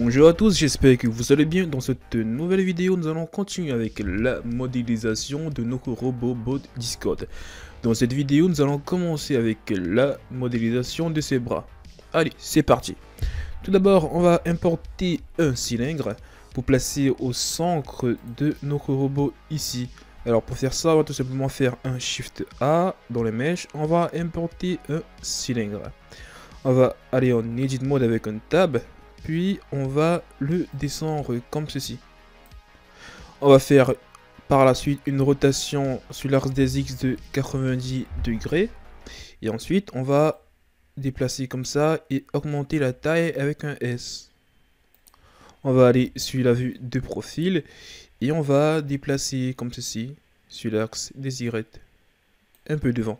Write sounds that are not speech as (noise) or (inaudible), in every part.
Bonjour à tous, j'espère que vous allez bien. Dans cette nouvelle vidéo, nous allons continuer avec la modélisation de notre robot bot Discord. Dans cette vidéo, nous allons commencer avec la modélisation de ses bras. Allez, c'est parti. Tout d'abord, on va importer un cylindre pour placer au centre de notre robot ici. Alors pour faire ça, on va tout simplement faire un Shift A dans les mèches. On va importer un cylindre. On va aller en Edit Mode avec un Tab. Puis on va le descendre comme ceci. On va faire par la suite une rotation sur l'axe des X de 90 degrés. Et ensuite on va déplacer comme ça et augmenter la taille avec un S. On va aller sur la vue de profil et on va déplacer comme ceci sur l'axe des Y. Un peu devant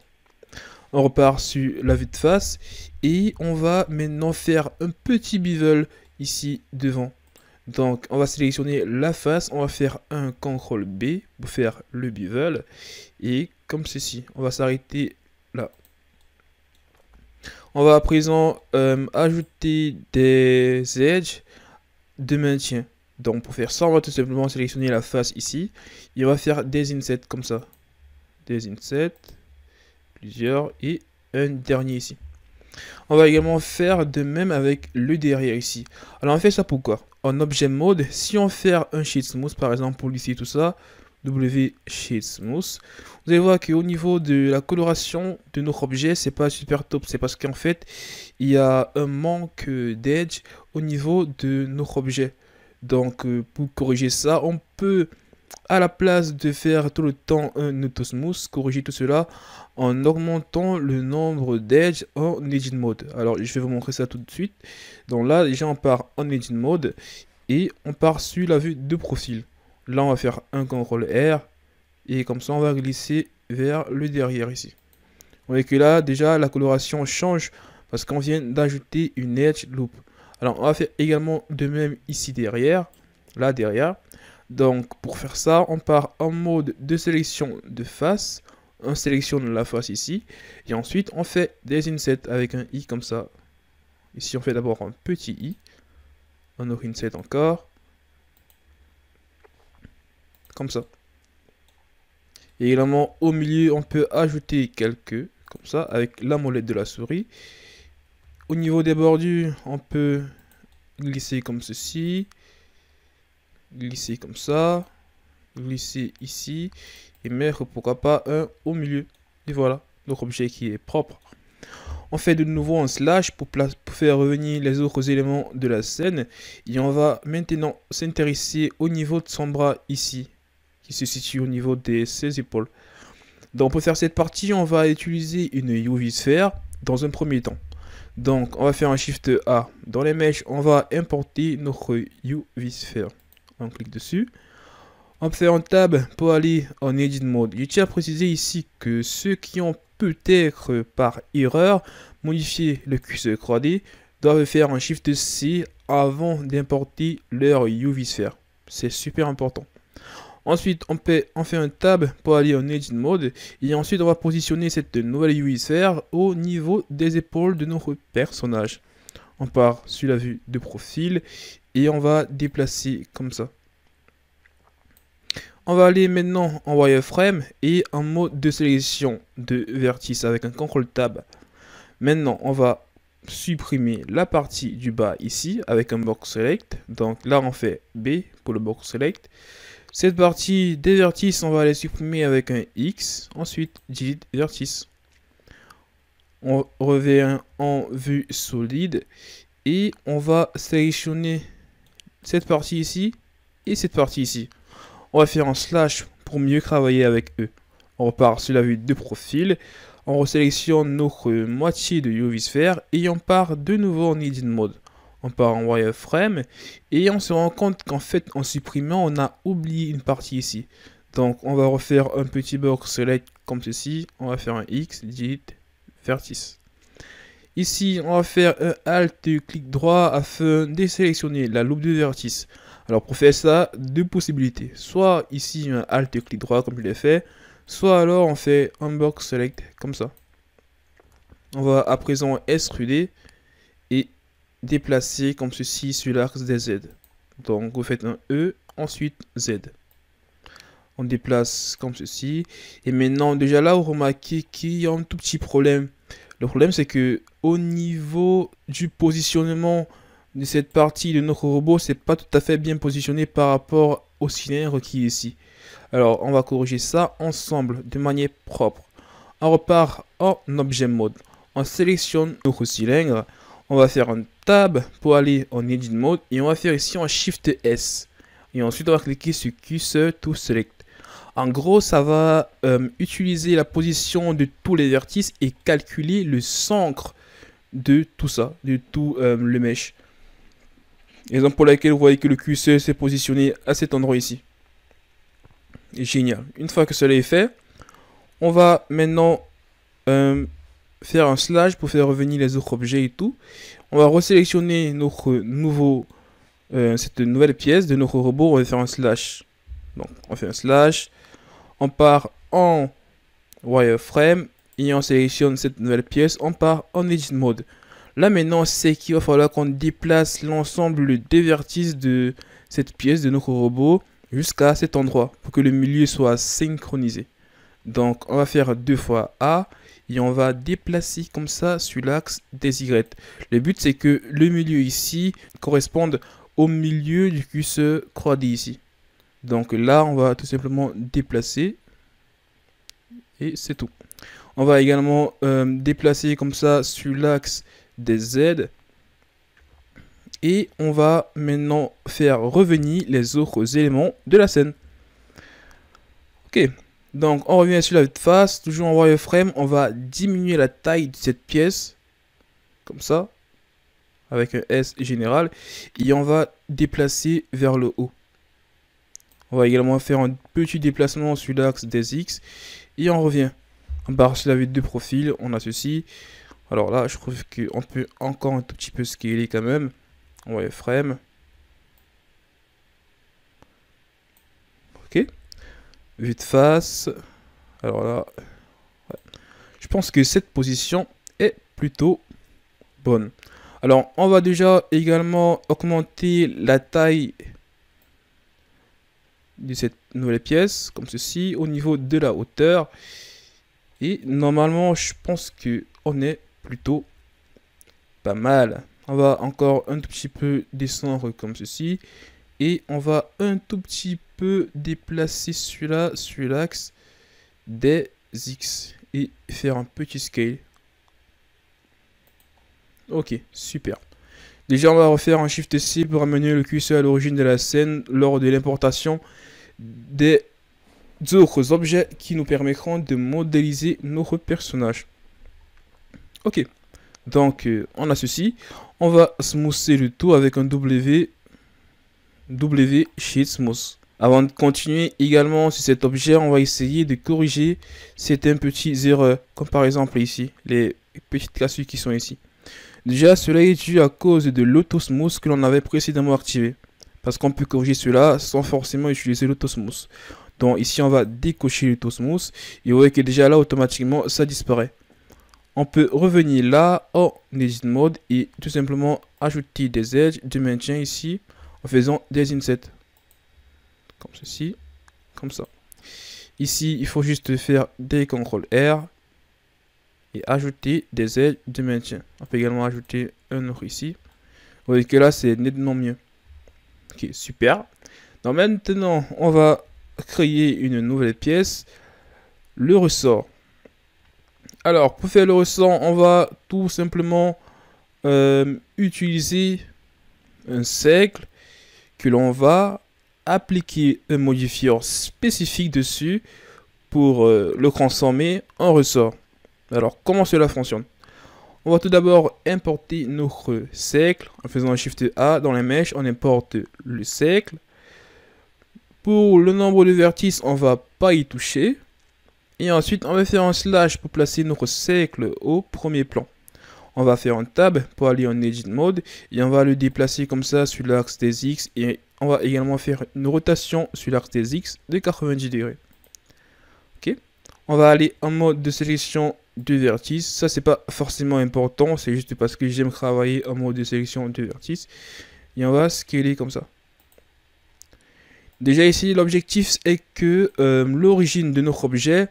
on repart sur la vue de face et on va maintenant faire un petit bevel ici devant. Donc on va sélectionner la face, on va faire un CTRL B pour faire le bevel et comme ceci, on va s'arrêter là. On va à présent euh, ajouter des edges de maintien. Donc pour faire ça, on va tout simplement sélectionner la face ici et on va faire des insets comme ça. Des insets plusieurs et un dernier ici. On va également faire de même avec le derrière ici. Alors on fait ça pourquoi En objet mode, si on fait un sheet smooth par exemple pour lisser tout ça, W sheet smooth, vous allez voir qu'au niveau de la coloration de nos objets, c'est pas super top. C'est parce qu'en fait, il y a un manque d'edge au niveau de nos objets. Donc euh, pour corriger ça, on peut à la place de faire tout le temps un autosmooth, corriger tout cela en augmentant le nombre d'edges en edit mode. Alors je vais vous montrer ça tout de suite. Donc là déjà on part en edit mode et on part sur la vue de profil. Là on va faire un CTRL R et comme ça on va glisser vers le derrière ici. Vous voyez que là déjà la coloration change parce qu'on vient d'ajouter une edge loop. Alors on va faire également de même ici derrière, là derrière. Donc pour faire ça, on part en mode de sélection de face. On sélectionne la face ici. Et ensuite, on fait des insets avec un i comme ça. Ici, on fait d'abord un petit i. Un autre inset encore. Comme ça. Et également, au milieu, on peut ajouter quelques. Comme ça, avec la molette de la souris. Au niveau des bordures, on peut glisser comme ceci glisser comme ça, glisser ici et mettre pourquoi pas un au milieu. Et voilà, notre objet qui est propre. On fait de nouveau un slash pour, faire revenir les autres éléments de la scène. Et on va maintenant s'intéresser au niveau de son bras ici, qui se situe au niveau de ses épaules. Donc pour faire cette partie, on va utiliser une UV sphère dans un premier temps. Donc on va faire un Shift A. Dans les mèches, on va importer notre UV sphère on clique dessus. On fait un tab pour aller en edit mode. Je tiens à préciser ici que ceux qui ont peut-être par erreur modifié le qc 3D doivent faire un Shift C avant d'importer leur UV Sphere. C'est super important. Ensuite, on peut en faire un tab pour aller en Edit Mode. Et ensuite, on va positionner cette nouvelle UV Sphere au niveau des épaules de notre personnage. On part sur la vue de profil on va déplacer comme ça. On va aller maintenant en wireframe et en mode de sélection de vertice avec un contrôle tab. Maintenant, on va supprimer la partie du bas ici avec un box select. Donc là, on fait B pour le box select. Cette partie des vertices, on va les supprimer avec un X. Ensuite, delete vertice. On revient en vue solide et on va sélectionner cette partie ici et cette partie ici. On va faire un slash pour mieux travailler avec eux. On repart sur la vue de profil, on resélectionne notre moitié de UV sphère et on part de nouveau en Edit Mode. On part en wireframe et on se rend compte qu'en fait en supprimant on a oublié une partie ici. Donc on va refaire un petit box select comme ceci, on va faire un X, edit vertice. Ici, on va faire un Alt clic droit afin de sélectionner la loupe de vertice. Alors pour faire ça, deux possibilités. Soit ici, un Alt clic droit comme je l'ai fait, soit alors on fait un box Select comme ça. On va à présent extruder et déplacer comme ceci sur l'axe des Z. Donc vous faites un E, ensuite Z. On déplace comme ceci. Et maintenant, déjà là, vous remarquez qu'il y a un tout petit problème. Le problème, c'est que au niveau du positionnement de cette partie de notre robot, c'est pas tout à fait bien positionné par rapport au cylindre qui est ici. Alors, on va corriger ça ensemble de manière propre. On repart en objet mode. On sélectionne notre cylindre. On va faire un tab pour aller en edit mode et on va faire ici un shift S. Et ensuite, on va cliquer sur cursor to select. En gros, ça va euh, utiliser la position de tous les vertices et calculer le centre de tout ça, de tout euh, le mesh. exemple pour laquelle vous voyez que le QC s'est positionné à cet endroit ici. génial. Une fois que cela est fait, on va maintenant euh, faire un slash pour faire revenir les autres objets et tout. On va resélectionner notre nouveau, euh, cette nouvelle pièce de notre robot. On va faire un slash. Donc, on fait un slash. On part en wireframe et on sélectionne cette nouvelle pièce, on part en Edit Mode. Là maintenant, c'est qu'il va falloir qu'on déplace l'ensemble des vertices de cette pièce, de notre robot, jusqu'à cet endroit, pour que le milieu soit synchronisé. Donc on va faire deux fois A, et on va déplacer comme ça sur l'axe des Y. Le but c'est que le milieu ici corresponde au milieu du curseur croix ici. Donc là on va tout simplement déplacer, et c'est tout. On va également euh, déplacer comme ça sur l'axe des Z. Et on va maintenant faire revenir les autres éléments de la scène. Ok, donc on revient sur la face. Toujours en wireframe, on va diminuer la taille de cette pièce. Comme ça. Avec un S général. Et on va déplacer vers le haut. On va également faire un petit déplacement sur l'axe des X. Et on revient la vue de profil, on a ceci. Alors là, je trouve qu'on peut encore un tout petit peu scaler quand même. On va frame. Ok. Vue de face. Alors là, je pense que cette position est plutôt bonne. Alors, on va déjà également augmenter la taille de cette nouvelle pièce, comme ceci, au niveau de la hauteur. Et normalement, je pense que on est plutôt pas mal. On va encore un tout petit peu descendre comme ceci. Et on va un tout petit peu déplacer celui-là sur l'axe des X. Et faire un petit scale. Ok, super. Déjà, on va refaire un Shift C pour amener le QC à l'origine de la scène lors de l'importation des d'autres objets qui nous permettront de modéliser nos personnages. Ok, donc euh, on a ceci. On va smoother le tout avec un W, w Smooth. Avant de continuer également sur cet objet, on va essayer de corriger certains petits erreurs, comme par exemple ici, les petites cassures qui sont ici. Déjà, cela est dû à cause de l'autosmooth que l'on avait précédemment activé. Parce qu'on peut corriger cela sans forcément utiliser l'autosmooth. Donc ici, on va décocher le Tosmos. Et vous voyez que déjà là, automatiquement, ça disparaît. On peut revenir là, en edit mode, et tout simplement ajouter des edges de maintien ici, en faisant des insets. Comme ceci, comme ça. Ici, il faut juste faire des CTRL R et ajouter des aides de maintien. On peut également ajouter un autre ici. Vous voyez que là, c'est nettement mieux. Ok, super. Donc maintenant, on va créer une nouvelle pièce, le ressort. Alors, pour faire le ressort, on va tout simplement euh, utiliser un cercle que l'on va appliquer un modifiant spécifique dessus pour euh, le transformer en ressort. Alors, comment cela fonctionne On va tout d'abord importer notre cercle en faisant un Shift A dans la mèche, on importe le cercle. Pour le nombre de vertices, on va pas y toucher. Et ensuite, on va faire un slash pour placer notre cercle au premier plan. On va faire un tab pour aller en edit mode et on va le déplacer comme ça sur l'axe des X et on va également faire une rotation sur l'axe des X de 90 degrés. Ok, on va aller en mode de sélection de vertices. Ça c'est pas forcément important, c'est juste parce que j'aime travailler en mode de sélection de vertices. Et on va scaler comme ça. Déjà ici, l'objectif est que euh, l'origine de notre objet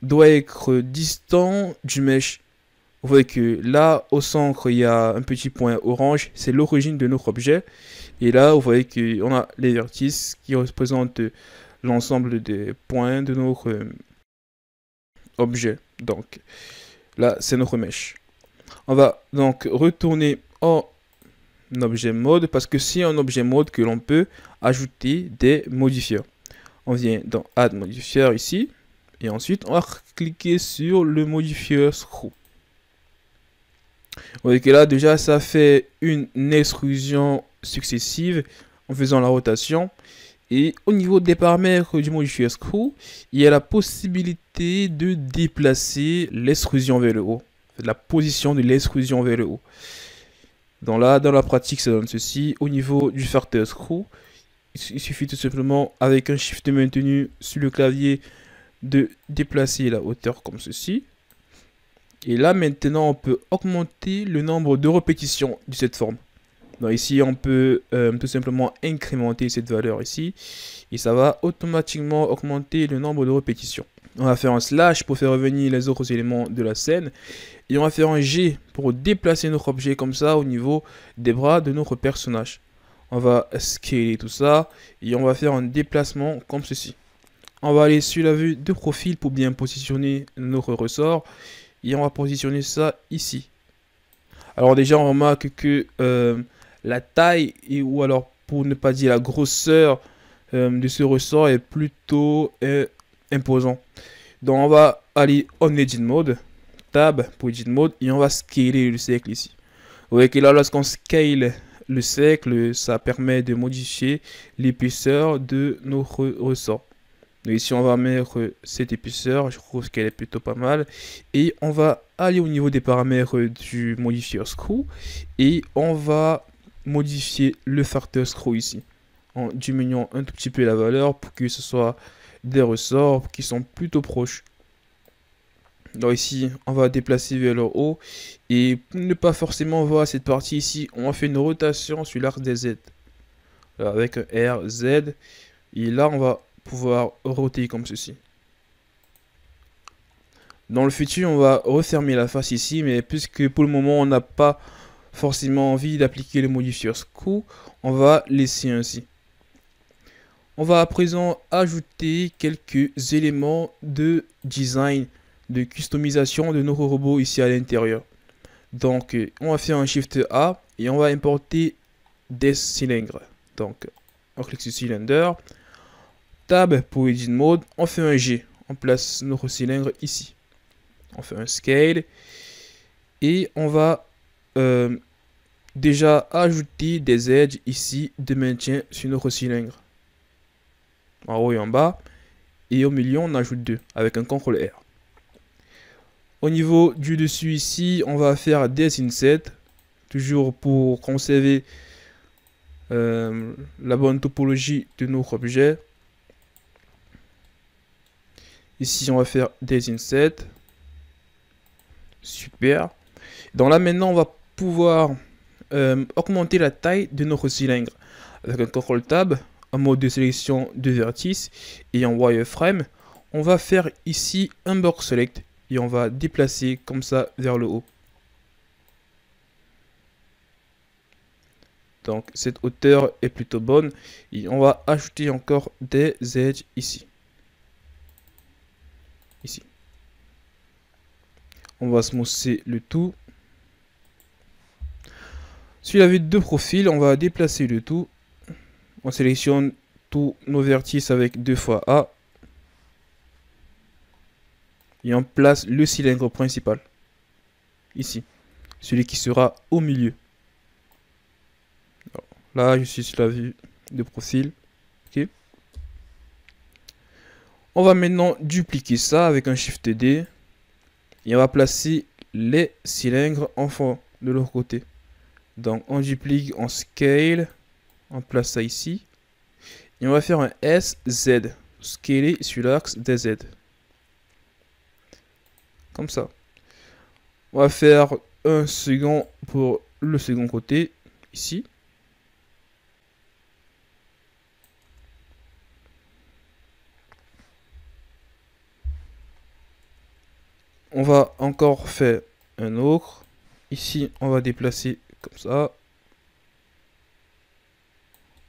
doit être distant du mesh. Vous voyez que là, au centre, il y a un petit point orange, c'est l'origine de notre objet. Et là, vous voyez qu'on a les vertices qui représentent l'ensemble des points de notre euh, objet. Donc là, c'est notre mesh. On va donc retourner en un objet mode parce que c'est un objet mode que l'on peut ajouter des modifiers. On vient dans Add Modifier ici et ensuite on va cliquer sur le modifier Screw. Vous voyez que là déjà ça fait une extrusion successive en faisant la rotation. Et au niveau des paramètres du modifier Screw, il y a la possibilité de déplacer l'extrusion vers le haut. La position de l'extrusion vers le haut. Dans la, dans la pratique, ça donne ceci. Au niveau du farter screw, il suffit tout simplement, avec un shift maintenu sur le clavier, de déplacer la hauteur comme ceci. Et là, maintenant, on peut augmenter le nombre de répétitions de cette forme. Donc ici, on peut euh, tout simplement incrémenter cette valeur ici. Et ça va automatiquement augmenter le nombre de répétitions on va faire un slash pour faire revenir les autres éléments de la scène. Et on va faire un G pour déplacer notre objet comme ça au niveau des bras de notre personnage. On va scaler tout ça et on va faire un déplacement comme ceci. On va aller sur la vue de profil pour bien positionner notre ressort. Et on va positionner ça ici. Alors déjà on remarque que euh, la taille et, ou alors pour ne pas dire la grosseur euh, de ce ressort est plutôt euh, imposant. Donc on va aller en edit mode, tab pour edit mode et on va scaler le cercle ici. Vous voyez que là lorsqu'on scale le cercle, ça permet de modifier l'épaisseur de nos ressorts. Donc ici on va mettre cette épaisseur, je trouve qu'elle est plutôt pas mal. Et on va aller au niveau des paramètres du modifier screw et on va modifier le factor screw ici en diminuant un tout petit peu la valeur pour que ce soit des ressorts qui sont plutôt proches. Donc ici, on va déplacer vers le haut. Et ne pas forcément voir cette partie ici, on va faire une rotation sur l'arc des Z. Avec R, Z. Et là, on va pouvoir roter comme ceci. Dans le futur, on va refermer la face ici. Mais puisque pour le moment, on n'a pas forcément envie d'appliquer le modifier on va laisser ainsi. On va à présent ajouter quelques éléments de design, de customisation de notre robot ici à l'intérieur. Donc, on va faire un Shift A et on va importer des cylindres. Donc, on clique sur Cylinder. Tab pour Edit Mode. On fait un G. On place notre cylindre ici. On fait un Scale. Et on va euh, déjà ajouter des edges ici de maintien sur notre cylindre en haut et en bas. Et au milieu, on ajoute deux avec un CTRL R. Au niveau du dessus ici, on va faire des insets. Toujours pour conserver euh, la bonne topologie de nos objets Ici, on va faire des insets. Super. Dans là, maintenant, on va pouvoir euh, augmenter la taille de notre cylindre. Avec un CTRL Tab, mode de sélection de vertices et en wireframe, on va faire ici un box select et on va déplacer comme ça vers le haut. Donc cette hauteur est plutôt bonne et on va ajouter encore des edges ici. Ici. On va smousser le tout. Sur la vue de profil, on va déplacer le tout on sélectionne tous nos vertices avec deux fois A. Et on place le cylindre principal. Ici. Celui qui sera au milieu. là, je suis sur la vue de profil. Ok. On va maintenant dupliquer ça avec un Shift D. Et on va placer les cylindres en fond de leur côté. Donc on duplique, on scale. On place ça ici. Et on va faire un SZ. Scaler sur l'axe des DZ. Comme ça. On va faire un second pour le second côté. Ici. on va encore faire un autre. Ici, on va déplacer comme ça.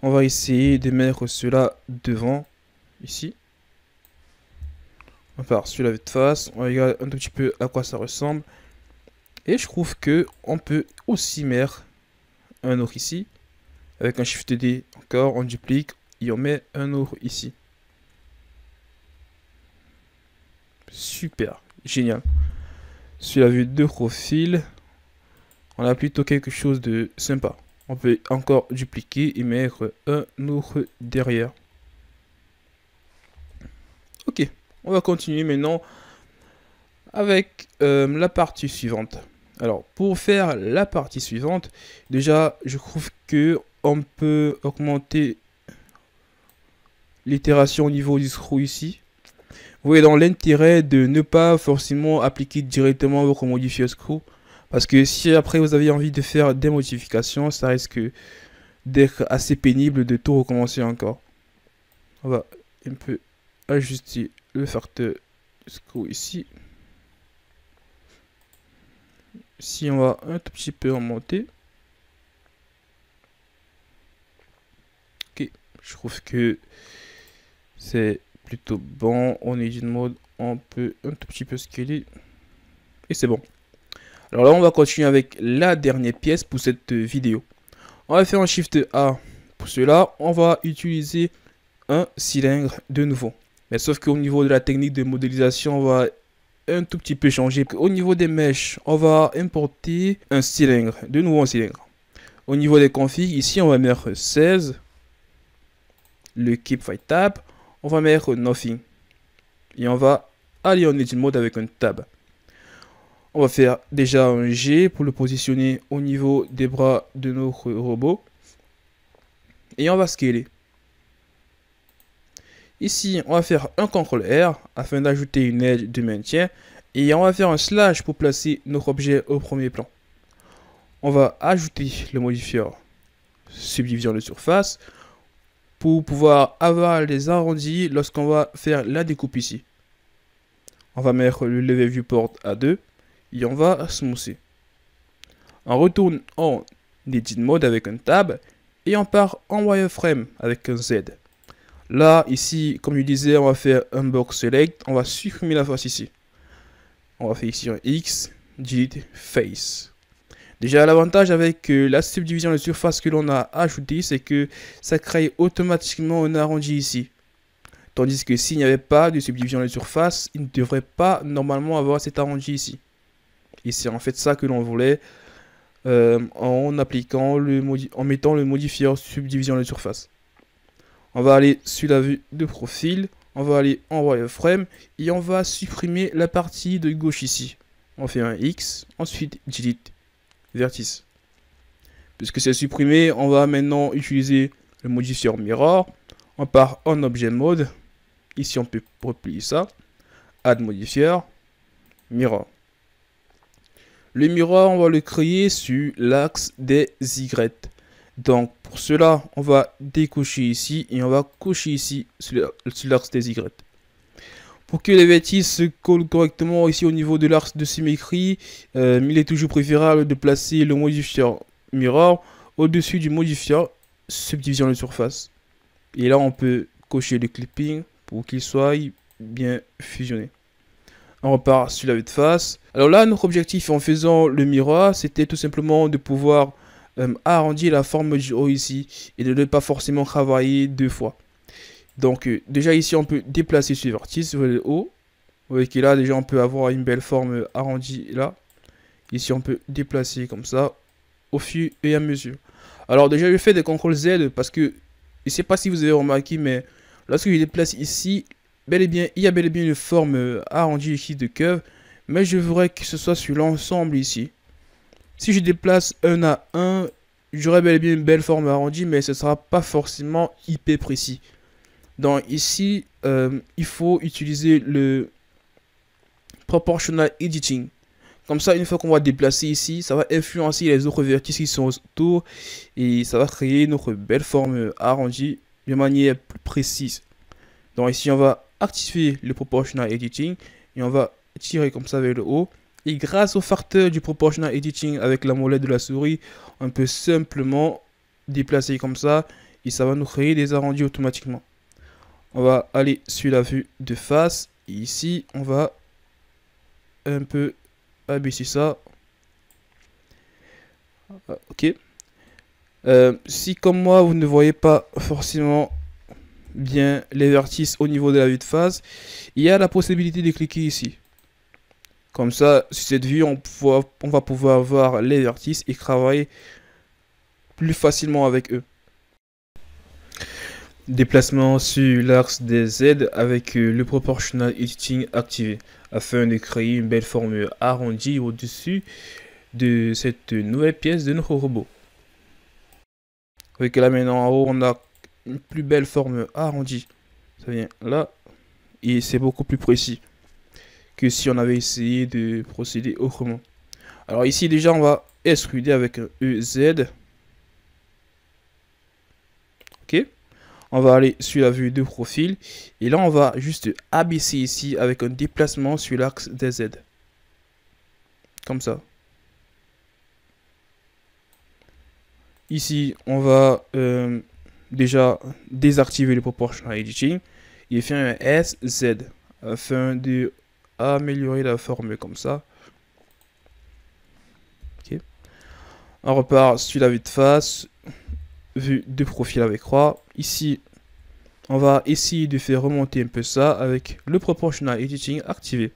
On va essayer de mettre cela devant, ici. On sur la vue de face. On regarde un tout petit peu à quoi ça ressemble. Et je trouve que on peut aussi mettre un autre ici. Avec un Shift D encore, on duplique et on met un autre ici. Super, génial. Sur la vue de profil, on a plutôt quelque chose de sympa. On peut encore dupliquer et mettre un autre derrière. Ok, on va continuer maintenant avec euh, la partie suivante. Alors, pour faire la partie suivante, déjà, je trouve que on peut augmenter l'itération au niveau du screw ici. Vous voyez, dans l'intérêt de ne pas forcément appliquer directement votre modifier screw, parce que si après vous avez envie de faire des modifications, ça risque d'être assez pénible de tout recommencer encore. On va un peu ajuster le facteur ici. Si on va un tout petit peu en monter. Ok, je trouve que c'est plutôt bon. On est une mode, on peut un tout petit peu scaler. Et c'est bon. Alors là, on va continuer avec la dernière pièce pour cette vidéo. On va faire un Shift A. Pour cela, on va utiliser un cylindre de nouveau. Mais sauf qu'au niveau de la technique de modélisation, on va un tout petit peu changer. Au niveau des mèches, on va importer un cylindre, de nouveau un cylindre. Au niveau des configs, ici, on va mettre 16. Le keep fight tab. On va mettre nothing. Et on va aller en edit mode avec un tab on va faire déjà un G pour le positionner au niveau des bras de notre robot. Et on va scaler. Ici, on va faire un CTRL R afin d'ajouter une aide de maintien. Et on va faire un slash pour placer notre objet au premier plan. On va ajouter le modifier subdivision de surface pour pouvoir avoir les arrondis lorsqu'on va faire la découpe ici. On va mettre le lever viewport à 2 et on va se mousser. On retourne en Edit Mode avec un Tab et on part en wireframe avec un Z. Là, ici, comme je disais, on va faire un box select, on va supprimer la face ici. On va faire ici un X, delete face. Déjà, l'avantage avec euh, la subdivision de surface que l'on a ajoutée, c'est que ça crée automatiquement un arrondi ici. Tandis que s'il n'y avait pas de subdivision de surface, il ne devrait pas normalement avoir cet arrondi ici. Et c'est en fait ça que l'on voulait euh, en appliquant le en mettant le modifier subdivision de surface. On va aller sur la vue de profil, on va aller en wireframe et on va supprimer la partie de gauche ici. On fait un X, ensuite delete vertice. Puisque c'est supprimé, on va maintenant utiliser le modifier mirror. On part en objet mode. Ici, on peut replier ça. Add modifier, mirror. Le miroir, on va le créer sur l'axe des Y. Donc pour cela, on va décocher ici et on va cocher ici sur l'axe des Y. Pour que les bêtises se collent correctement ici au niveau de l'axe de symétrie, euh, il est toujours préférable de placer le modifier miroir au-dessus du modifier subdivision de surface. Et là, on peut cocher le clipping pour qu'il soit bien fusionné. On repart sur la vue de face. Alors là, notre objectif en faisant le miroir, c'était tout simplement de pouvoir euh, arrondir la forme du haut ici et de ne pas forcément travailler deux fois. Donc euh, déjà ici, on peut déplacer ce vertice vers le haut. Vous voyez que là, déjà, on peut avoir une belle forme arrondie là. Ici, on peut déplacer comme ça au fur et à mesure. Alors déjà, je fais des CTRL Z parce que, je ne sais pas si vous avez remarqué, mais lorsque je déplace ici, bel et bien, il y a bel et bien une forme euh, arrondie ici de curve, mais je voudrais que ce soit sur l'ensemble ici. Si je déplace un à 1, j'aurai bel et bien une belle forme arrondie, mais ce ne sera pas forcément IP précis. Donc ici, euh, il faut utiliser le proportional editing. Comme ça, une fois qu'on va déplacer ici, ça va influencer les autres vertices qui sont autour et ça va créer notre belle forme arrondie de manière plus précise. Donc ici, on va activer le Proportional Editing et on va tirer comme ça vers le haut. Et grâce au facteur du Proportional Editing avec la molette de la souris, on peut simplement déplacer comme ça et ça va nous créer des arrondis automatiquement. On va aller sur la vue de face. ici, on va un peu abaisser ça. Ah, ok. Euh, si comme moi, vous ne voyez pas forcément bien les vertices au niveau de la vue de phase il y a la possibilité de cliquer ici. Comme ça, sur cette vue, on, on va pouvoir voir les vertices et travailler plus facilement avec eux. Déplacement sur l'axe des Z avec euh, le proportional editing activé afin de créer une belle forme arrondie au-dessus de cette nouvelle pièce de notre robot. Avec la maintenant en haut on a une plus belle forme arrondie. Ça vient là, et c'est beaucoup plus précis que si on avait essayé de procéder autrement. Alors ici déjà on va extruder avec un EZ. Ok. On va aller sur la vue de profil. Et là on va juste abaisser ici avec un déplacement sur l'axe des Z. Comme ça. Ici on va euh, déjà désactiver le proportional editing et faire un SZ afin de améliorer la forme comme ça. On repart sur la vue de face, vue de profil avec croix. Ici, on va essayer de faire remonter un peu ça avec le proportional editing activé.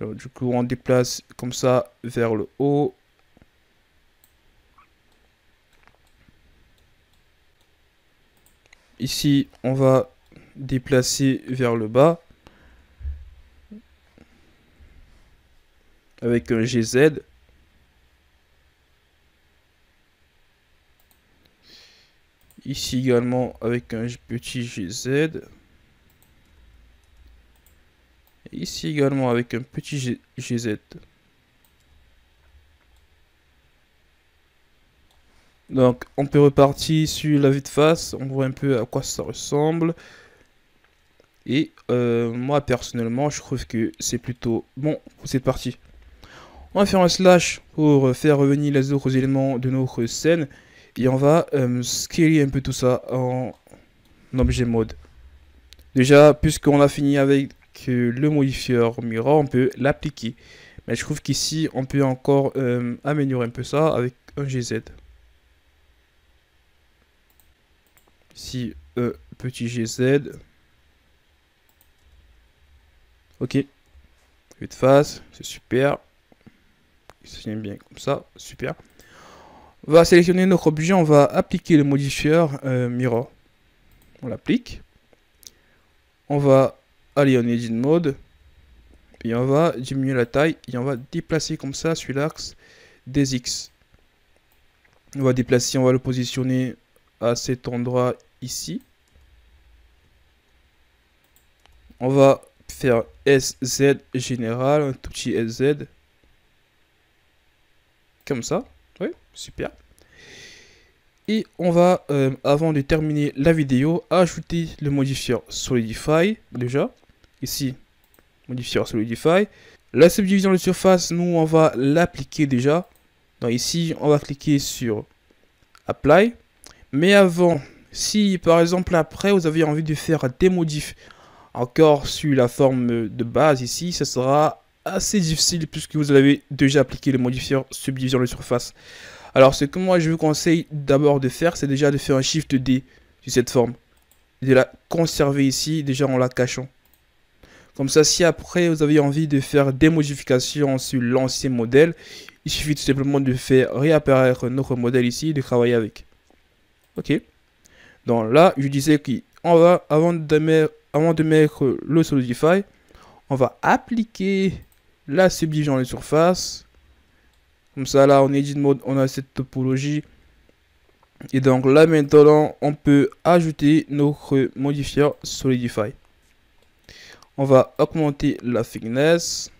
du coup, on déplace comme ça vers le haut, Ici, on va déplacer vers le bas. Avec un GZ. Ici également avec un petit GZ. Ici également avec un petit GZ. Donc on peut repartir sur la vue de face, on voit un peu à quoi ça ressemble. Et euh, moi personnellement je trouve que c'est plutôt bon, c'est parti. On va faire un slash pour faire revenir les autres éléments de notre scène. Et on va euh, scaler un peu tout ça en objet mode. Déjà, puisqu'on a fini avec euh, le modifier mirror, on peut l'appliquer. Mais je trouve qu'ici, on peut encore améliorer un peu ça avec un GZ. Si E petit gz Ok. Vue de face, c'est super. Il se tient bien comme ça, super. On va sélectionner notre objet, on va appliquer le modifieur euh, mirror. On l'applique. On va aller en edit mode. Et on va diminuer la taille et on va déplacer comme ça sur l'axe des X. On va déplacer, on va le positionner cet endroit ici. On va faire SZ général, un tout petit SZ. Comme ça. Oui, super. Et on va, euh, avant de terminer la vidéo, ajouter le modifier Solidify, déjà. Ici, modifier Solidify. La subdivision de surface, nous, on va l'appliquer déjà. Donc ici, on va cliquer sur Apply. Mais avant, si par exemple après vous avez envie de faire des modifs encore sur la forme de base ici, ce sera assez difficile puisque vous avez déjà appliqué le modifier subdivision de surface. Alors ce que moi je vous conseille d'abord de faire, c'est déjà de faire un shift D sur cette forme. De la conserver ici déjà en la cachant. Comme ça, si après vous avez envie de faire des modifications sur l'ancien modèle, il suffit tout simplement de faire réapparaître notre modèle ici et de travailler avec. Ok. Donc là, je disais qu'on va, avant de, mettre, avant de mettre le Solidify, on va appliquer la subdivision de surface. Comme ça, là, en edit mode, on a cette topologie. Et donc là, maintenant, on peut ajouter notre modifier Solidify. On va augmenter la thickness.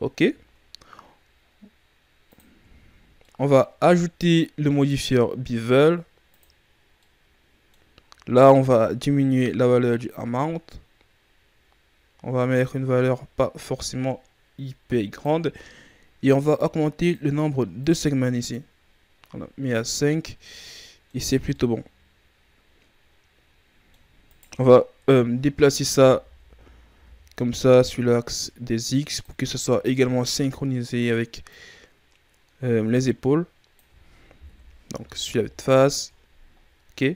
Ok. On va ajouter le modifier bevel. Là, on va diminuer la valeur du amount. On va mettre une valeur pas forcément hyper grande. Et on va augmenter le nombre de segments ici. On a mis à 5. Et c'est plutôt bon. On va euh, déplacer ça comme ça sur l'axe des X pour que ce soit également synchronisé avec euh, les épaules. Donc celui face. Ok.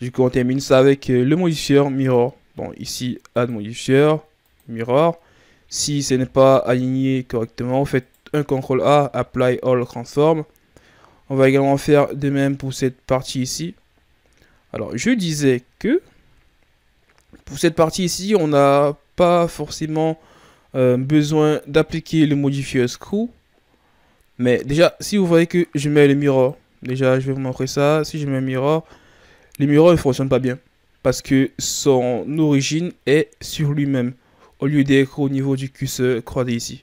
Du coup, on termine ça avec euh, le modifieur mirror. Bon, ici, add modifier mirror. Si ce n'est pas aligné correctement, fait un contrôle A, apply all transform. On va également faire de même pour cette partie ici. Alors, je disais que pour cette partie ici, on n'a pas forcément euh, besoin d'appliquer le modifier screw. Mais déjà, si vous voyez que je mets le miroir, déjà, je vais vous montrer ça. Si je mets le miroir, le miroir ne fonctionne pas bien. Parce que son origine est sur lui-même. Au lieu d'être au niveau du cuisse croisé ici.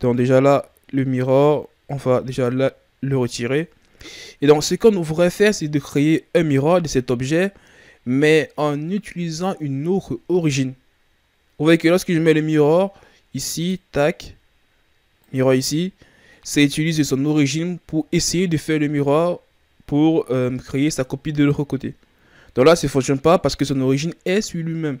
Donc déjà là, le miroir, on va déjà là, le retirer. Et donc ce qu'on voudrait faire, c'est de créer un miroir de cet objet, mais en utilisant une autre origine. Vous voyez que lorsque je mets le miroir, ici, tac, miroir ici, c'est utiliser son origine pour essayer de faire le miroir pour euh, créer sa copie de l'autre côté. Donc là, ça ne fonctionne pas parce que son origine est celui lui-même.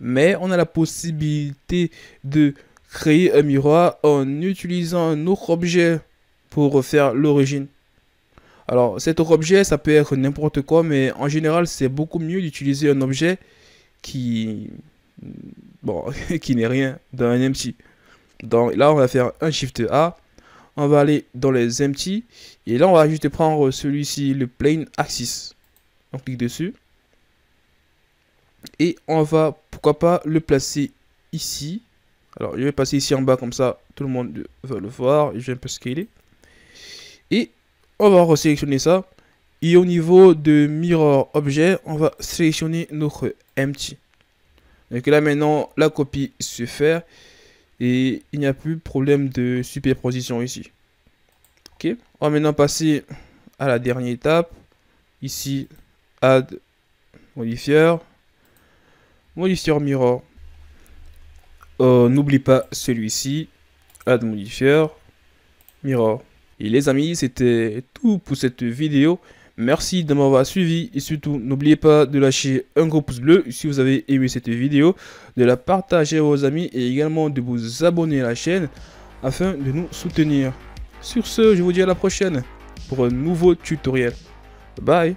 Mais on a la possibilité de créer un miroir en utilisant un autre objet pour faire l'origine. Alors cet autre objet, ça peut être n'importe quoi, mais en général, c'est beaucoup mieux d'utiliser un objet qui, bon, (laughs) qui n'est rien dans un MC. Donc là, on va faire un Shift A on va aller dans les empty et là on va juste prendre celui-ci le plane axis on clique dessus et on va pourquoi pas le placer ici alors je vais passer ici en bas comme ça tout le monde va le voir je vais un peu scaler et on va sélectionner ça et au niveau de mirror objet on va sélectionner notre empty donc là maintenant la copie se fait et il n'y a plus problème de superposition ici. Ok. On va maintenant passer à la dernière étape. Ici, add modifier. Modifier mirror. Euh, n'oublie pas celui-ci. Add modifier mirror. Et les amis, c'était tout pour cette vidéo. Merci de m'avoir suivi et surtout n'oubliez pas de lâcher un gros pouce bleu si vous avez aimé cette vidéo, de la partager aux vos amis et également de vous abonner à la chaîne afin de nous soutenir. Sur ce, je vous dis à la prochaine pour un nouveau tutoriel. Bye